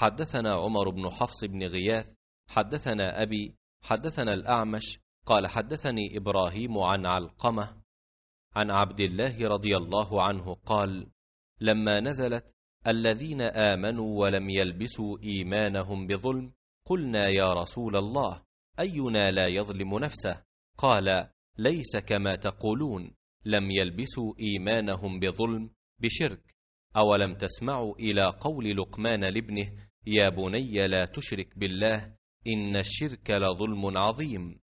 حدثنا عمر بن حفص بن غياث حدثنا أبي حدثنا الأعمش قال حدثني إبراهيم عن علقمة عن عبد الله رضي الله عنه قال لما نزلت الذين آمنوا ولم يلبسوا إيمانهم بظلم قلنا يا رسول الله أينا لا يظلم نفسه قال ليس كما تقولون لم يلبسوا إيمانهم بظلم بشرك أولم تسمعوا إلى قول لقمان لابنه يا بني لا تشرك بالله إن الشرك لظلم عظيم